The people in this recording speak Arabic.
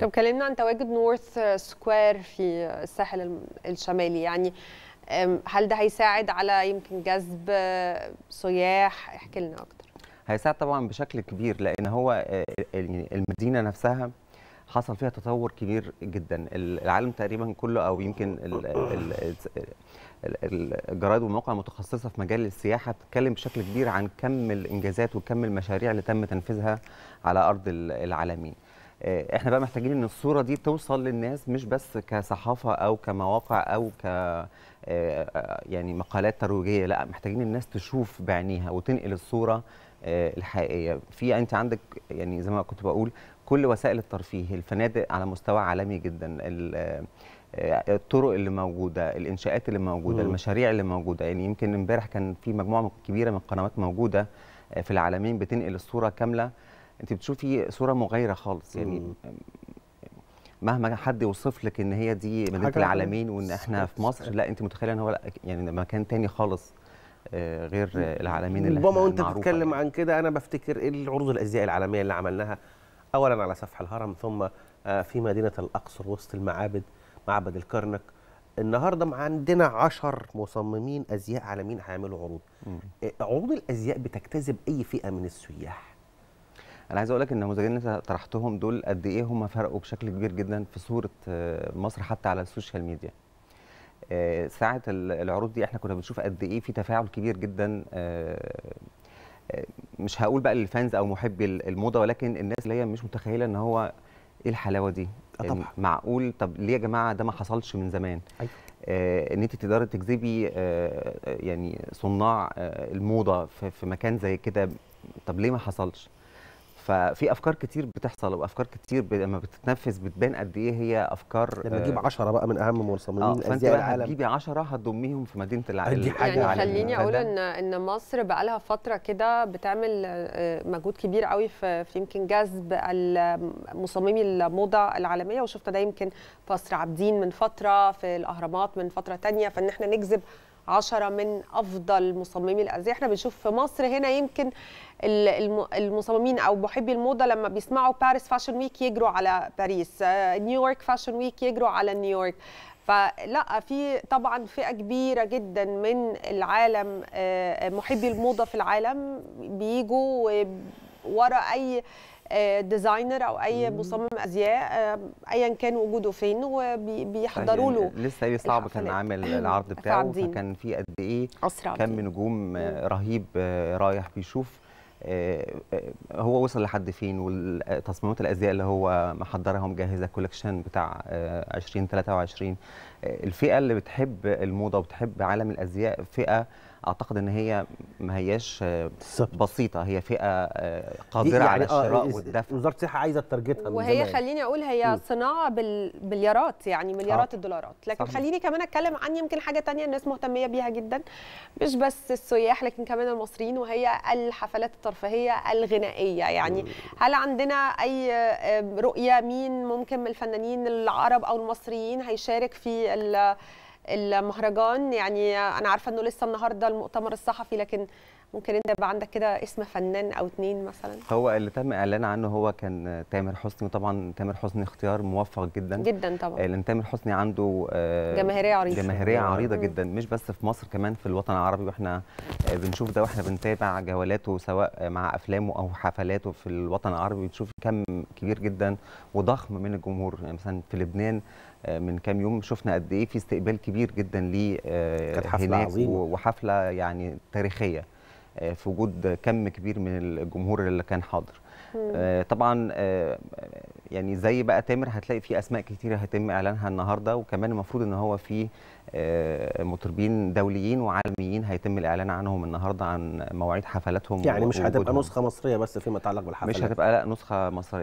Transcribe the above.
طب كلمنا عن تواجد نورث سكوير في الساحل الشمالي يعني هل ده هيساعد على يمكن جذب أه، سياح احكي لنا اكتر هيساعد طبعا بشكل كبير لان هو أه، يعني المدينه نفسها حصل فيها تطور كبير جدا العالم تقريبا كله او يمكن الجرايد والمواقع المتخصصه في مجال السياحه بتتكلم بشكل كبير عن كم الانجازات وكم المشاريع اللي تم تنفيذها على ارض العالمين آه، احنا بقى محتاجين ان الصوره دي توصل للناس مش بس كصحافه او كمواقع او ك آه، آه، يعني مقالات ترويجيه لا محتاجين الناس تشوف بعينيها وتنقل الصوره الحقيقيه في انت عندك يعني زي ما كنت بقول كل وسائل الترفيه الفنادق على مستوى عالمي جدا الطرق اللي موجوده الانشاءات اللي موجوده المشاريع اللي موجوده يعني يمكن امبارح كان في مجموعه كبيره من القنوات موجوده في العالمين بتنقل الصوره كامله انت بتشوفي صوره مغايره خالص يعني مهما حد يوصف لك ان هي دي مدينه العالمين وان احنا في مصر لا انت متخيله ان هو لا يعني مكان تاني خالص آه، غير العالمين اللي ربما وانت بتتكلم يعني. عن كده انا بفتكر العروض الازياء العالميه اللي عملناها اولا على سفح الهرم ثم آه، في مدينه الاقصر وسط المعابد معبد الكرنك النهارده عندنا 10 مصممين ازياء عالميين هيعملوا عروض آه، عروض الازياء بتجتذب اي فئه من السياح انا عايز اقول لك النموذجين اللي انت طرحتهم دول قد ايه هم فرقوا بشكل كبير جدا في صوره آه، مصر حتى على السوشيال ميديا آه، ساعه العروض دي احنا كنا بنشوف قد ايه في تفاعل كبير جدا آه، مش هقول بقى للفانز او محبي الموضه ولكن الناس اللي هي مش متخيله ان هو ايه الحلاوه دي طبعا معقول طب ليه يا جماعه ده ما حصلش من زمان أيوة. آه ان انت تقدري تجذبي آه يعني صناع آه الموضه في, في مكان زي كده طب ليه ما حصلش ففي افكار كتير بتحصل وافكار كتير ب... لما بتتنفذ بتبان قد ايه هي افكار لما تجيب 10 آه، بقى من اهم مصممين آه فانت العالم هتجيبي 10 هتضميهم في مدينه العالم دي حاجه يعني خليني اقول ان ان مصر بقى لها فتره كده بتعمل آه، مجهود كبير قوي في, في يمكن جذب مصممي الموضه العالميه وشفت ده يمكن في قصر عابدين من فتره في الاهرامات من فتره ثانيه فان احنا نجذب عشرة من أفضل مصممي الأزياء احنا بنشوف في مصر هنا يمكن المصممين أو محبي الموضة لما بيسمعوا باريس فاشن ويك يجروا على باريس نيويورك فاشن ويك يجروا على نيويورك فلا في طبعا فئه كبيره جدا من العالم آه، محبي الموضه في العالم بيجوا ورا اي ديزاينر آه، او اي مصمم ازياء آه، ايا كان وجوده فين وبيحضروا طيب، له لسه ايه صعب كان عامل العرض بتاعه فكان في قد ايه أسرع نجوم آه، رهيب رايح بيشوف هو وصل لحد فين والتصميمات الازياء اللي هو محضرها ومجهزه كولكشن بتاع 2023 الفئه اللي بتحب الموضه وبتحب عالم الازياء فئه اعتقد ان هي ما هياش آه، بسيطه هي فئه آه، قادره يعني على آه، الشراء آه والدفع وزاره الصحه عايزه تارجتها وهي خليني اقول هي صناعه بالمليارات يعني مليارات آه. الدولارات لكن صحيح. خليني كمان اتكلم عن يمكن حاجه ثانيه الناس مهتميه بيها جدا مش بس السياح لكن كمان المصريين وهي الحفلات الترفيهيه الغنائيه يعني هل عندنا اي رؤيه مين ممكن من الفنانين العرب او المصريين هيشارك في المهرجان يعني انا عارفه انه لسه النهارده المؤتمر الصحفي لكن ممكن انت يبقى عندك كده اسم فنان او اتنين مثلا هو اللي تم اعلان عنه هو كان تامر حسني طبعا تامر حسني اختيار موفق جدا جدا طبعا آه، لان تامر حسني عنده آه، جماهيريه عريضه جماهيريه عريضه جدا مش بس في مصر كمان في الوطن العربي واحنا آه، بنشوف ده واحنا بنتابع جولاته سواء مع افلامه او حفلاته في الوطن العربي بنشوف كم كبير جدا وضخم من الجمهور يعني مثلا في لبنان آه، من كام يوم شفنا قد ايه في استقبال كبير جدا ليه آه، كانت حفله عظيمه وحفله يعني تاريخيه آه، في وجود كم كبير من الجمهور اللي كان حاضر طبعا يعني زي بقى تامر هتلاقي في اسماء كتيره هيتم اعلانها النهارده وكمان المفروض ان هو في مطربين دوليين وعالميين هيتم الاعلان عنهم النهارده عن مواعيد حفلاتهم يعني مش هتبقى نسخه مصريه بس فيما يتعلق بالحفلات مش هتبقى لا نسخه مصريه